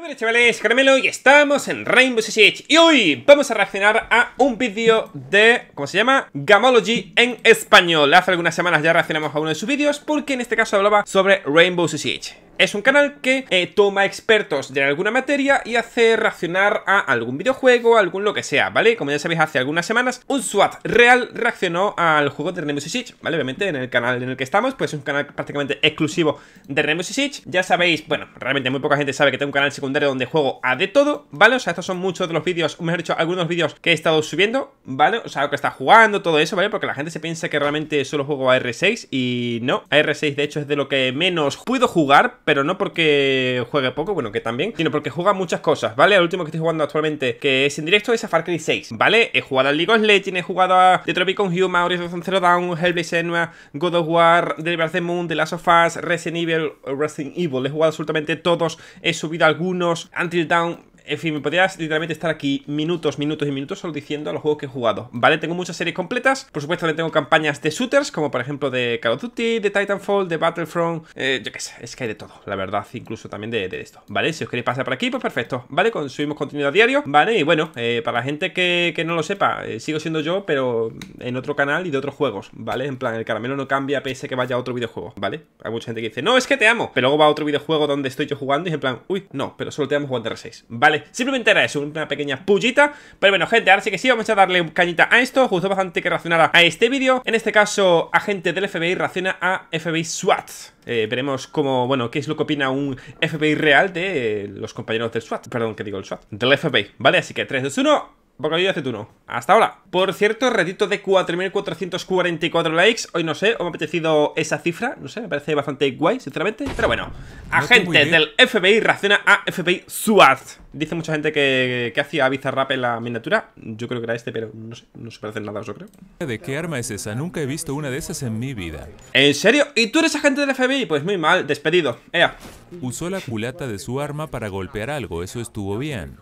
Muy chavales, Carmelo y estamos en Rainbow Six Y hoy vamos a reaccionar a un vídeo de, ¿cómo se llama? Gamology en español Hace algunas semanas ya reaccionamos a uno de sus vídeos Porque en este caso hablaba sobre Rainbow Six es un canal que eh, toma expertos de alguna materia y hace reaccionar a algún videojuego, algún lo que sea, ¿vale? Como ya sabéis, hace algunas semanas un SWAT real reaccionó al juego de Rainbow Six, ¿vale? Obviamente en el canal en el que estamos, pues es un canal prácticamente exclusivo de Rainbow Six. Ya sabéis, bueno, realmente muy poca gente sabe que tengo un canal secundario donde juego a de todo, ¿vale? O sea, estos son muchos de los vídeos, mejor dicho, algunos vídeos que he estado subiendo, ¿vale? O sea, lo que está jugando, todo eso, ¿vale? Porque la gente se piensa que realmente solo juego a R6 y no, a r 6 de hecho es de lo que menos puedo jugar pero no porque juegue poco, bueno, que también, sino porque juega muchas cosas, ¿vale? El último que estoy jugando actualmente, que es en directo, es a Far Cry 6, ¿vale? He jugado al League of Legends, he jugado a Tropic on Human, Horizon Zero Dawn, Hellblade Senua, God of War, Deliverance Moon, The Last of Us, Resident Evil, Resident Evil, he jugado absolutamente todos, he subido algunos, Until Down en fin, me podrías literalmente estar aquí minutos, minutos y minutos solo diciendo los juegos que he jugado, ¿vale? Tengo muchas series completas, por supuesto también tengo campañas de shooters, como por ejemplo de Call of Duty, de Titanfall, de Battlefront, eh, yo qué sé, es que hay de todo, la verdad, incluso también de, esto, ¿vale? Si os queréis pasar por aquí, pues perfecto, ¿vale? Consumimos contenido a diario, ¿vale? Y bueno, eh, para la gente que, no lo sepa, eh, sigo siendo yo, pero en otro canal y de otros juegos, ¿vale? En plan, el caramelo no cambia pese que vaya a otro videojuego, ¿vale? Hay mucha gente que dice, no, es que te amo, pero luego va a otro videojuego donde estoy yo jugando y en plan, uy, no, pero solo te amo jugando 6 ¿vale? Simplemente era eso, una pequeña pullita Pero bueno, gente, ahora sí que sí, vamos a darle cañita a esto Justo bastante que reaccionara a este vídeo En este caso, agente del FBI reacciona a FBI SWAT eh, veremos cómo, bueno, qué es lo que opina un FBI real de los compañeros del SWAT Perdón, que digo el SWAT, del FBI, ¿vale? Así que 3, 2, 1, bocadillo hace tú hasta ahora. Por cierto, redito de 4.444 likes. Hoy no sé, o me ha apetecido esa cifra. No sé, me parece bastante guay, sinceramente. Pero bueno, agente del FBI reacciona a FBI SWAT. Dice mucha gente que, hacía Bizarrap en la miniatura. Yo creo que era este, pero no no se parece nada, yo creo. ¿De qué arma es esa? Nunca he visto una de esas en mi vida. ¿En serio? ¿Y tú eres agente del FBI? Pues muy mal, despedido. Ea. Usó la culata de su arma para golpear algo, eso estuvo bien.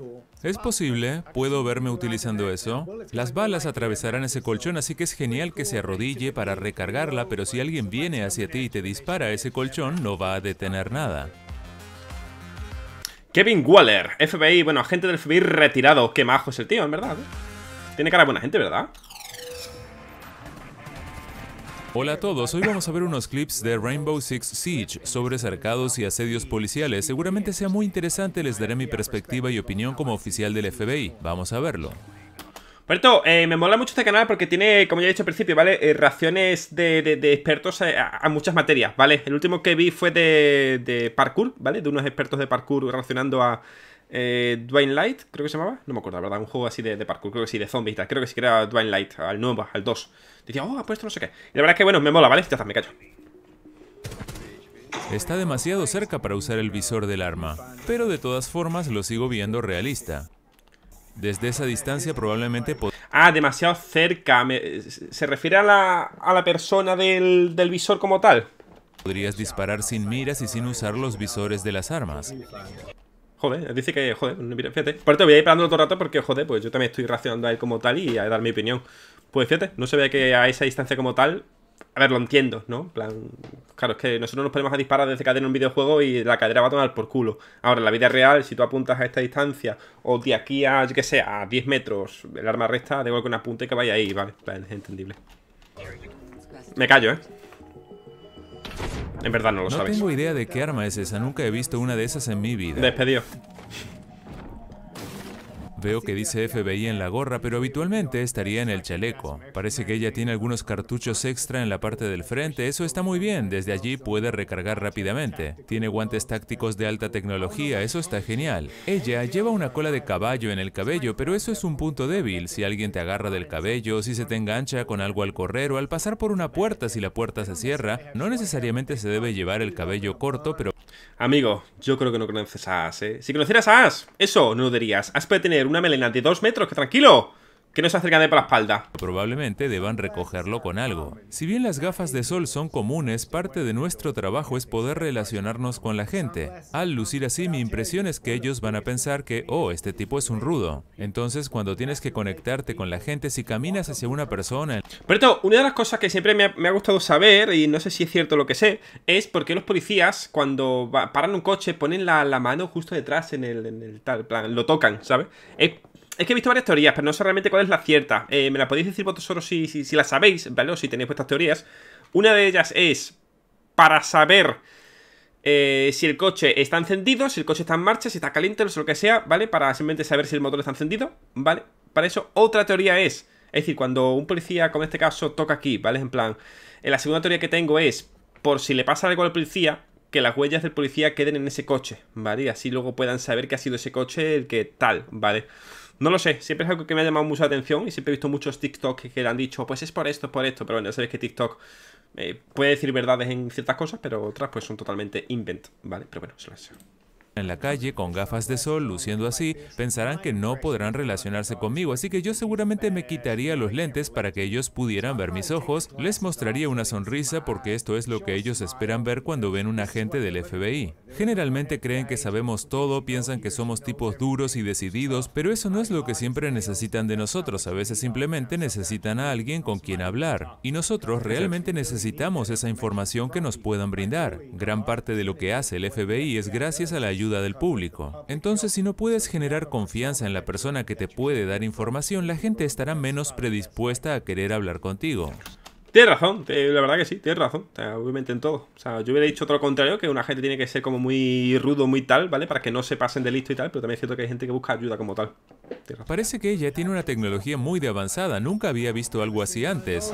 ¿Es posible? ¿Puedo verme utilizando eso? Las balas atravesarán ese colchón, así que es genial que se arrodille para recargarla, pero si alguien viene hacia ti y te este dispara ese colchón, no va a detener nada. Kevin Waller, FBI, bueno, agente del FBI retirado. Qué majo es el tío, en verdad. Tiene cara de buena gente, ¿verdad? Hola a todos, hoy vamos a ver unos clips de Rainbow Six Siege sobre cercados y asedios policiales. Seguramente sea muy interesante, les daré mi perspectiva y opinión como oficial del FBI. Vamos a verlo. Por esto, eh, me mola mucho este canal porque tiene, como ya he dicho al principio, ¿vale? Eh, reacciones de, expertos a, muchas materias, ¿vale? El último que vi fue de, parkour, ¿vale? De unos expertos de parkour relacionando a eh, Dwayne Light, creo que se llamaba. No me acuerdo, la verdad, un juego así de, parkour, creo que sí, de zombies, creo que sí que era Dwayne Light, al nuevo, al 2. Decía, oh, ha puesto no sé qué. Y la verdad es que, bueno, me mola, ¿vale? Ya está, me callo. Está demasiado cerca para usar el visor del arma, pero de todas formas lo sigo viendo realista. Desde esa distancia probablemente... Ah, demasiado cerca. ¿Se refiere a la, a la persona del, del visor como tal? Podrías disparar sin miras y sin usar los visores de las armas. Joder, dice que, joder, fíjate. Por voy a ir parando otro rato porque, joder, pues yo también estoy racionando a él como tal y a dar mi opinión. Pues fíjate, no se ve que a esa distancia como tal a ver, lo entiendo, ¿no? claro, es que nosotros nos ponemos a disparar desde cadena en un videojuego y la cadera va a tomar por culo. Ahora, en la vida real, si tú apuntas a esta distancia o de aquí a, yo que sé, a 10 metros, el arma recta, de igual que una punta que vaya ahí, vale, es entendible. Me callo, ¿eh? En verdad no lo sabes. No tengo idea de qué arma es esa, nunca he visto una de esas en mi vida. Despedido. Veo que dice FBI en la gorra, pero habitualmente estaría en el chaleco. Parece que ella tiene algunos cartuchos extra en la parte del frente. Eso está muy bien. Desde allí puede recargar rápidamente. Tiene guantes tácticos de alta tecnología. Eso está genial. Ella lleva una cola de caballo en el cabello, pero eso es un punto débil. Si alguien te agarra del cabello, si se te engancha con algo al correr o al pasar por una puerta, si la puerta se cierra, no necesariamente se debe llevar el cabello corto, pero... Amigo, yo creo que no conoces a As, ¿eh? Si conocieras a As, eso no lo dirías. As puede tener un una melena de dos metros, que tranquilo que no se acercan de por la espalda. Probablemente deban recogerlo con algo. Si bien las gafas de sol son comunes, parte de nuestro trabajo es poder relacionarnos con la gente. Al lucir así, mi impresión es que ellos van a pensar que, oh, este tipo es un rudo. Entonces, cuando tienes que conectarte con la gente, si caminas hacia una persona... Pero esto, una de las cosas que siempre me ha, gustado saber, y no sé si es cierto lo que sé, es por qué los policías, cuando paran un coche, ponen la, mano justo detrás en el, tal, plan, lo tocan, ¿sabes? Es que he visto varias teorías, pero no sé realmente cuál es la cierta. Eh, me la podéis decir vosotros si, si, la sabéis, ¿vale? O si tenéis vuestras teorías. Una de ellas es para saber eh, si el coche está encendido, si el coche está en marcha, si está caliente, o lo que sea, ¿vale? Para simplemente saber si el motor está encendido, ¿vale? Para eso, otra teoría es, es decir, cuando un policía, como en este caso, toca aquí, ¿vale? En plan, eh, la segunda teoría que tengo es, por si le pasa algo al policía, que las huellas del policía queden en ese coche, ¿vale? Y así luego puedan saber que ha sido ese coche el que tal, ¿vale? vale no lo sé, siempre es algo que me ha llamado mucho la atención y siempre he visto muchos TikTok que, le han dicho, pues es por esto, es por esto, pero bueno, ya sabéis que TikTok eh, puede decir verdades en ciertas cosas, pero otras pues son totalmente invent, ¿vale? Pero bueno, se las en la calle con gafas de sol, luciendo así, pensarán que no podrán relacionarse conmigo, así que yo seguramente me quitaría los lentes para que ellos pudieran ver mis ojos, les mostraría una sonrisa porque esto es lo que ellos esperan ver cuando ven un agente del FBI. Generalmente creen que sabemos todo, piensan que somos tipos duros y decididos, pero eso no es lo que siempre necesitan de nosotros, a veces simplemente necesitan a alguien con quien hablar, y nosotros realmente necesitamos esa información que nos puedan brindar. Gran parte de lo que hace el FBI es gracias a la ayuda del público. Entonces, si no puedes generar confianza en la persona que te puede dar información, la gente estará menos predispuesta a querer hablar contigo. Tienes razón, la verdad que sí, tienes razón, obviamente en todo. O sea, yo hubiera dicho todo lo contrario, que una gente tiene que ser como muy rudo, muy tal, ¿vale? Para que no se pasen de listo y tal, pero también es cierto que hay gente que busca ayuda como tal. Parece que ella tiene una tecnología muy de avanzada, nunca había visto algo así antes.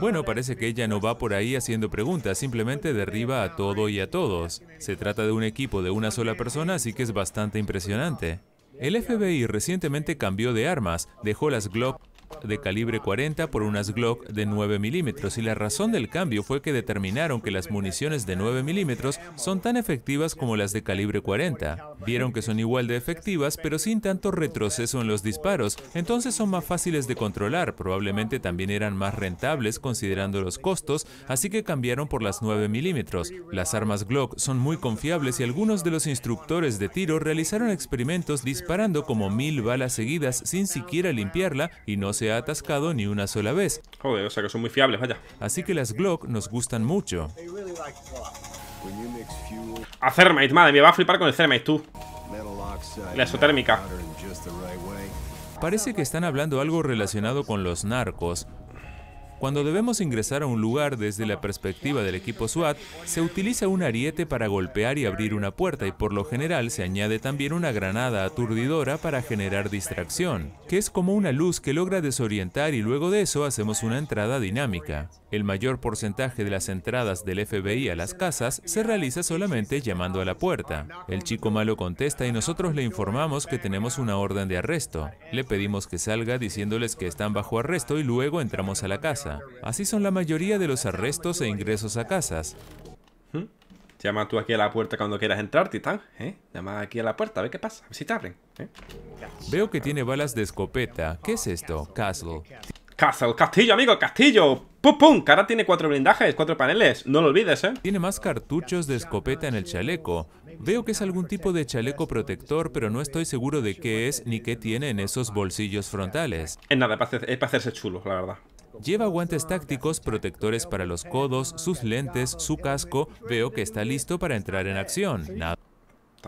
Bueno, parece que ella no va por ahí haciendo preguntas, simplemente derriba a todo y a todos. Se trata de un equipo de una sola persona, así que es bastante impresionante. El FBI recientemente cambió de armas, dejó las Glock de calibre 40 por unas Glock de 9 milímetros y la razón del cambio fue que determinaron que las municiones de 9 milímetros son tan efectivas como las de calibre 40. Vieron que son igual de efectivas pero sin tanto retroceso en los disparos, entonces son más fáciles de controlar, probablemente también eran más rentables considerando los costos, así que cambiaron por las 9 milímetros. Las armas Glock son muy confiables y algunos de los instructores de tiro realizaron experimentos disparando como mil balas seguidas sin siquiera limpiarla y no se se ha atascado ni una sola vez. Joder, o sea que son muy fiables, vaya. Así que las Glock nos gustan mucho. A Thermite, madre, me va a flipar con el Thermite, tú. La exotérmica. Parece que están hablando algo relacionado con los narcos, cuando debemos ingresar a un lugar desde la perspectiva del equipo SWAT, se utiliza un ariete para golpear y abrir una puerta y por lo general se añade también una granada aturdidora para generar distracción, que es como una luz que logra desorientar y luego de eso hacemos una entrada dinámica. El mayor porcentaje de las entradas del FBI a las casas se realiza solamente llamando a la puerta. El chico malo contesta y nosotros le informamos que tenemos una orden de arresto. Le pedimos que salga diciéndoles que están bajo arresto y luego entramos a la casa. Así son la mayoría de los arrestos e ingresos a casas. Llama tú aquí a la puerta cuando quieras entrar, Titán. ¿eh? Llama aquí a la puerta, a ver qué pasa, a ver si te abren. ¿eh? Veo que tiene balas de escopeta. ¿Qué es esto? Castle. Castle, castillo, amigo, castillo. ¡Pum, pum! ¿Cara tiene cuatro blindajes, cuatro paneles. No lo olvides, ¿eh? Tiene más cartuchos de escopeta en el chaleco. Veo que es algún tipo de chaleco protector, pero no estoy seguro de qué es ni qué tiene en esos bolsillos frontales. Es nada, es para hacerse chulo, la verdad. Lleva guantes tácticos, protectores para los codos, sus lentes, su casco. Veo que está listo para entrar en acción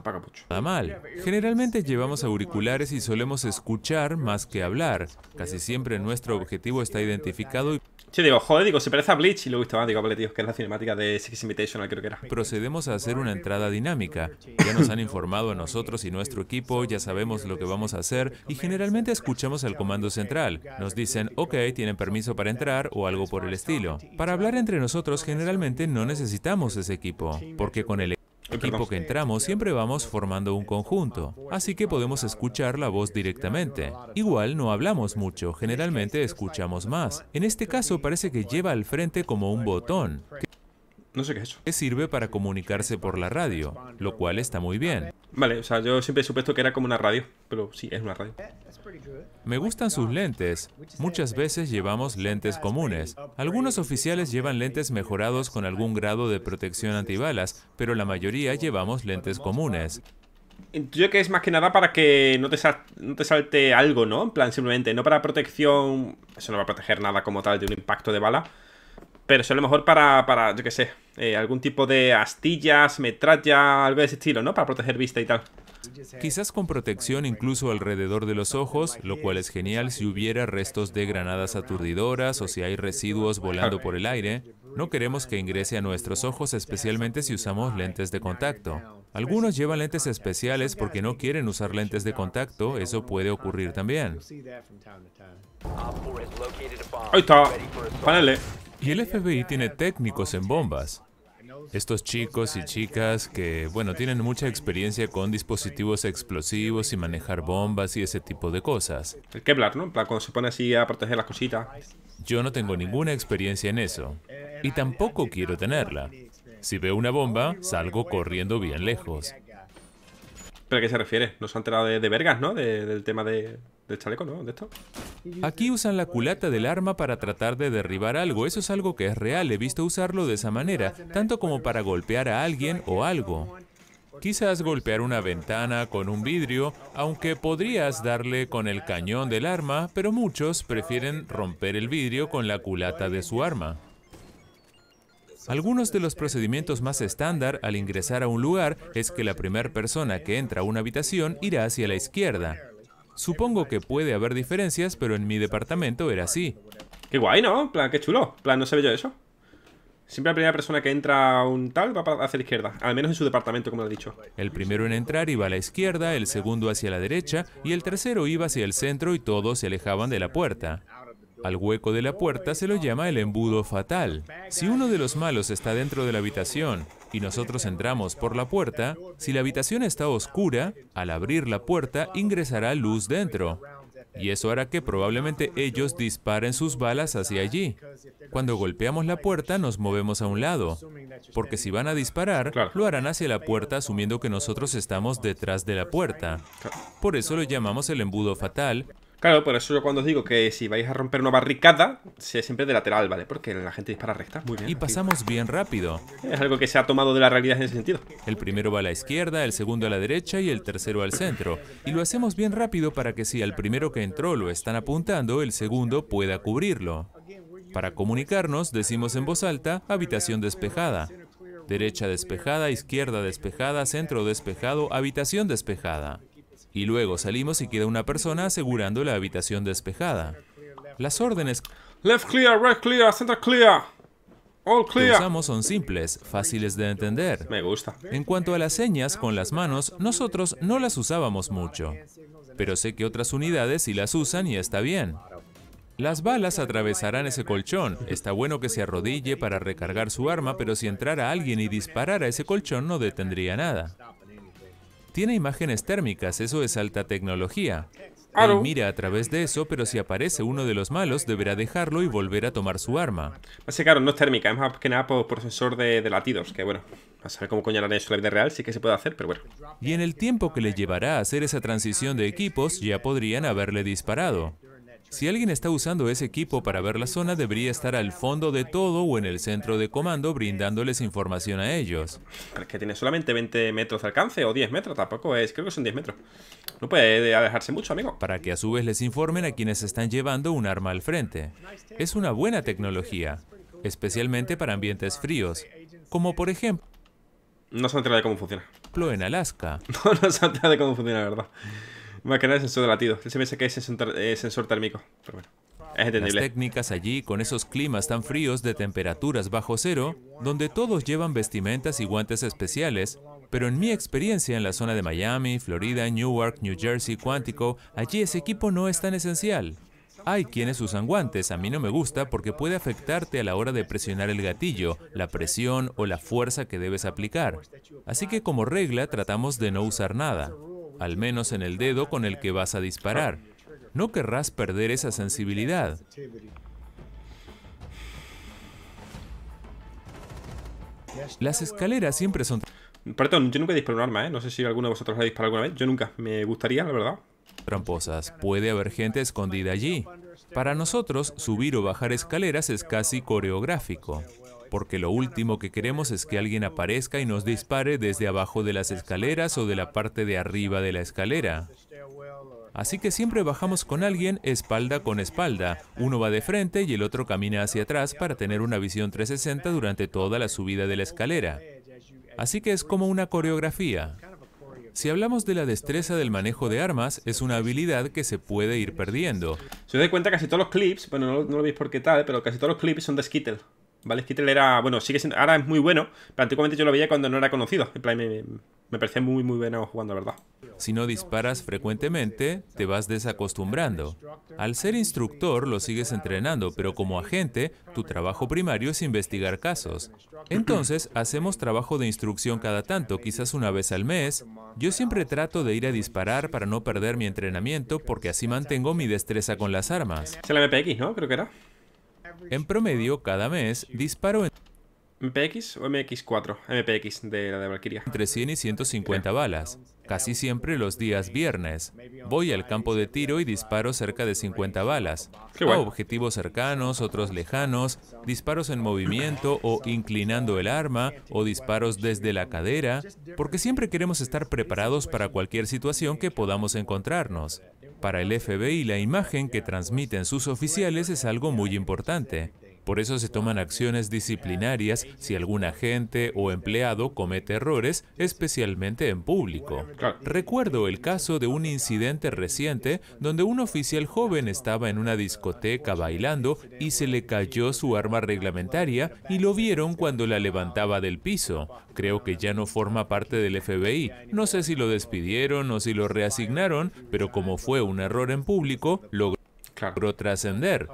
está Nada mal. Generalmente llevamos auriculares y solemos escuchar más que hablar. Casi siempre nuestro objetivo está identificado y... Sí, digo, joder, digo, se parece a Bleach y luego digo, que es la cinemática de Six Invitational, creo que era. Procedemos a hacer una entrada dinámica. Ya nos han informado a nosotros y nuestro equipo, ya sabemos lo que vamos a hacer y generalmente escuchamos al comando central. Nos dicen, ok, tienen permiso para entrar o algo por el estilo. Para hablar entre nosotros generalmente no necesitamos ese equipo, porque con el eh, equipo que entramos siempre vamos formando un conjunto, así que podemos escuchar la voz directamente. Igual no hablamos mucho, generalmente escuchamos más. En este caso parece que lleva al frente como un botón. No sé qué es eso. Que sirve para comunicarse por la radio, lo cual está muy bien. Vale, o sea, yo siempre he supuesto que era como una radio, pero sí, es una radio. Me gustan sus lentes. Muchas veces llevamos lentes comunes. Algunos oficiales llevan lentes mejorados con algún grado de protección antibalas, pero la mayoría llevamos lentes comunes. creo que es más que nada para que no te, no te salte algo, ¿no? En plan, simplemente, no para protección... Eso no va a proteger nada como tal de un impacto de bala, pero eso a lo mejor para, para yo qué sé, eh, algún tipo de astillas, metralla, algo de ese estilo, ¿no? Para proteger vista y tal. Quizás con protección incluso alrededor de los ojos, lo cual es genial si hubiera restos de granadas aturdidoras o si hay residuos volando por el aire. No queremos que ingrese a nuestros ojos, especialmente si usamos lentes de contacto. Algunos llevan lentes especiales porque no quieren usar lentes de contacto, eso puede ocurrir también. Ahí está, ¡Panele! Y el FBI tiene técnicos en bombas. Estos chicos y chicas que, bueno, tienen mucha experiencia con dispositivos explosivos y manejar bombas y ese tipo de cosas. El Kevlar, ¿no? Para cuando se pone así a proteger las cositas. Yo no tengo ninguna experiencia en eso. Y tampoco quiero tenerla. Si veo una bomba, salgo corriendo bien lejos. ¿Pero a qué se refiere? No se han enterado de, vergas, ¿no? del tema de, del chaleco, ¿no? De esto. Aquí usan la culata del arma para tratar de derribar algo. Eso es algo que es real. He visto usarlo de esa manera, tanto como para golpear a alguien o algo. Quizás golpear una ventana con un vidrio, aunque podrías darle con el cañón del arma, pero muchos prefieren romper el vidrio con la culata de su arma. Algunos de los procedimientos más estándar al ingresar a un lugar es que la primera persona que entra a una habitación irá hacia la izquierda. Supongo que puede haber diferencias, pero en mi departamento era así. Qué guay, ¿no? plan, qué chulo. plan, no se ve yo eso. Siempre la primera persona que entra un tal va hacia la izquierda, al menos en su departamento, como lo he dicho. El primero en entrar iba a la izquierda, el segundo hacia la derecha y el tercero iba hacia el centro y todos se alejaban de la puerta. Al hueco de la puerta se lo llama el embudo fatal. Si uno de los malos está dentro de la habitación y nosotros entramos por la puerta, si la habitación está oscura, al abrir la puerta ingresará luz dentro. Y eso hará que probablemente ellos disparen sus balas hacia allí. Cuando golpeamos la puerta nos movemos a un lado, porque si van a disparar, lo harán hacia la puerta asumiendo que nosotros estamos detrás de la puerta. Por eso lo llamamos el embudo fatal Claro, por eso yo cuando os digo que si vais a romper una barricada, sea siempre de lateral, ¿vale? Porque la gente dispara recta. Muy Y pasamos bien rápido. Es algo que se ha tomado de la realidad en ese sentido. El primero va a la izquierda, el segundo a la derecha y el tercero al centro. Y lo hacemos bien rápido para que si al primero que entró lo están apuntando, el segundo pueda cubrirlo. Para comunicarnos, decimos en voz alta, habitación despejada. Derecha despejada, izquierda despejada, centro despejado, habitación despejada y luego salimos y queda una persona asegurando la habitación despejada. Las órdenes Left que usamos son simples, fáciles de entender. Me gusta. En cuanto a las señas con las manos, nosotros no las usábamos mucho. Pero sé que otras unidades sí las usan y está bien. Las balas atravesarán ese colchón. Está bueno que se arrodille para recargar su arma, pero si entrara alguien y disparara ese colchón no detendría nada. Tiene imágenes térmicas, eso es alta tecnología. Él mira a través de eso, pero si aparece uno de los malos, deberá dejarlo y volver a tomar su arma. Así claro, no es térmica, es más que nada por, de, latidos, que bueno, a saber cómo coñarán eso en la vida real, sí que se puede hacer, pero bueno. Y en el tiempo que le llevará a hacer esa transición de equipos, ya podrían haberle disparado. Si alguien está usando ese equipo para ver la zona, debería estar al fondo de todo o en el centro de comando brindándoles información a ellos. Es que tiene solamente 20 metros de alcance o 10 metros, tampoco es, creo que son 10 metros. No puede alejarse mucho, amigo. Para que a su vez les informen a quienes están llevando un arma al frente. Es una buena tecnología, especialmente para ambientes fríos, como por ejemplo... No se han enterado de cómo funciona. En Alaska. no, se han enterado de cómo funciona, la verdad. Más que nada el sensor de latido. Él se que es eh, sensor, térmico. Pero bueno. Es entendible. Las técnicas allí, con esos climas tan fríos de temperaturas bajo cero, donde todos llevan vestimentas y guantes especiales, pero en mi experiencia en la zona de Miami, Florida, Newark, New Jersey, Cuántico, allí ese equipo no es tan esencial. Hay quienes usan guantes, a mí no me gusta porque puede afectarte a la hora de presionar el gatillo, la presión o la fuerza que debes aplicar. Así que como regla tratamos de no usar nada al menos en el dedo con el que vas a disparar. No querrás perder esa sensibilidad. Las escaleras siempre son... Perdón, yo nunca he disparado un arma, ¿eh? No sé si alguno de vosotros la disparado alguna vez. Yo nunca. Me gustaría, la verdad. Tramposas. Puede haber gente escondida allí. Para nosotros, subir o bajar escaleras es casi coreográfico porque lo último que queremos es que alguien aparezca y nos dispare desde abajo de las escaleras o de la parte de arriba de la escalera. Así que siempre bajamos con alguien espalda con espalda. Uno va de frente y el otro camina hacia atrás para tener una visión 360 durante toda la subida de la escalera. Así que es como una coreografía. Si hablamos de la destreza del manejo de armas, es una habilidad que se puede ir perdiendo. Si os cuenta, casi todos los clips, bueno, no, lo veis por qué tal, pero casi todos los clips son de Skittle. ¿vale? Skittle este era, bueno, sigue siendo, ahora es muy bueno, pero antiguamente yo lo veía cuando no era conocido. En plan, me, me parecía muy, muy bueno jugando, la verdad. Si no disparas frecuentemente, te vas desacostumbrando. Al ser instructor, lo sigues entrenando, pero como agente, tu trabajo primario es investigar casos. Entonces, hacemos trabajo de instrucción cada tanto, quizás una vez al mes. Yo siempre trato de ir a disparar para no perder mi entrenamiento, porque así mantengo mi destreza con las armas. Es la MPX, ¿no? Creo que era. En promedio, cada mes disparo en MPX o MX4, MPX de la de Valkyria. Entre 100 y 150 balas, casi siempre los días viernes. Voy al campo de tiro y disparo cerca de 50 balas. objetivos cercanos, otros lejanos, disparos en movimiento o inclinando el arma, o disparos desde la cadera, porque siempre queremos estar preparados para cualquier situación que podamos encontrarnos. Para el FBI la imagen que transmiten sus oficiales es algo muy importante. Por eso se toman acciones disciplinarias si algún agente o empleado comete errores, especialmente en público. Recuerdo el caso de un incidente reciente donde un oficial joven estaba en una discoteca bailando y se le cayó su arma reglamentaria y lo vieron cuando la levantaba del piso. Creo que ya no forma parte del FBI. No sé si lo despidieron o si lo reasignaron, pero como fue un error en público, logró logró trascender.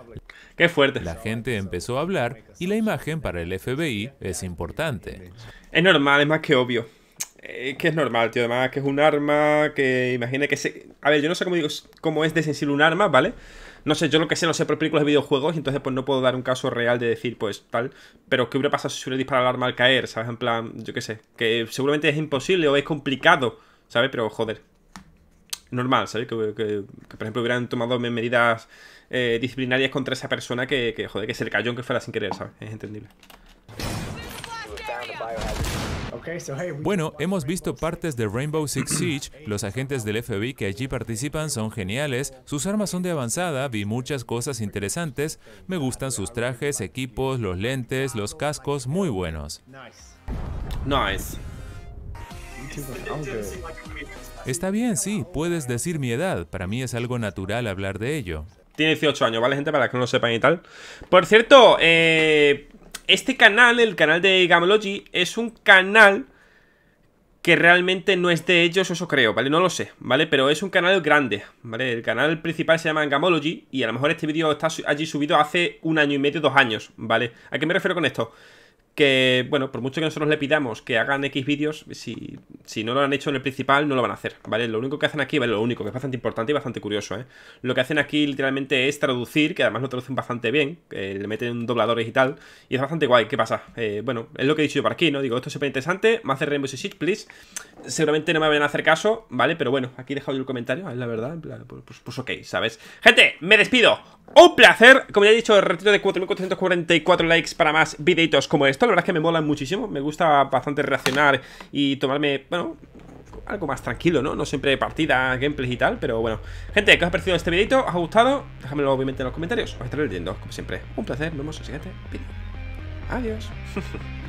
Qué fuerte. La gente empezó a hablar y la imagen para el FBI es importante. Es normal, es más que obvio. Eh, que es normal, tío. Además, que es un arma, que imagina que se... A ver, yo no sé cómo, digo, cómo es de sensible un arma, ¿vale? No sé, yo lo que sé, no sé por películas de videojuegos, Y entonces pues no puedo dar un caso real de decir, pues, tal. Pero ¿qué hubiera pasado si hubiera disparado el arma al caer? ¿Sabes? En plan, yo qué sé. Que seguramente es imposible o es complicado, ¿sabes? Pero joder, normal, ¿sabes? Que, por ejemplo hubieran tomado medidas eh, disciplinarias contra esa persona que, que, joder, que se le cayó fue fuera sin querer, ¿sabes? Es entendible. Bueno, hemos visto partes de Rainbow Six Siege, los agentes del FBI que allí participan son geniales, sus armas son de avanzada, vi muchas cosas interesantes, me gustan sus trajes, equipos, los lentes, los cascos, muy buenos. Nice. Está bien, sí, puedes decir mi edad. Para mí es algo natural hablar de ello. Tiene 18 años, ¿vale, gente? Para que no lo sepan y tal. Por cierto, eh, este canal, el canal de Gamology, es un canal que realmente no es de ellos, eso creo, ¿vale? No lo sé, ¿vale? Pero es un canal grande, ¿vale? El canal principal se llama Gamology y a lo mejor este vídeo está allí subido hace un año y medio, dos años, ¿vale? ¿A qué me refiero con esto? que, bueno, por mucho que nosotros le pidamos que hagan X vídeos, si, si, no lo han hecho en el principal, no lo van a hacer, ¿vale? Lo único que hacen aquí, ¿vale? Lo único, que es bastante importante y bastante curioso, ¿eh? Lo que hacen aquí literalmente es traducir, que además lo traducen bastante bien, le meten un y tal, y es bastante guay, ¿qué pasa? Eh, bueno, es lo que he dicho yo por aquí, ¿no? Digo, esto es súper interesante, me hace Rainbow Six please. Seguramente no me van a hacer caso, ¿vale? Pero bueno, aquí he dejado yo el comentario, es la verdad, pues, pues, pues, ok, ¿sabes? Gente, me despido, un placer, como ya he dicho, el retiro de 4.444 likes para más videitos como esto, la verdad es que me molan muchísimo. Me gusta bastante reaccionar y tomarme, bueno, algo más tranquilo, ¿no? No siempre partidas, gameplays y tal, pero bueno. Gente, ¿qué os ha parecido este videito? ¿Os ha gustado? Déjamelo obviamente en los comentarios. Os estaré leyendo, como siempre. Un placer, nos vemos en el siguiente vídeo. Adiós.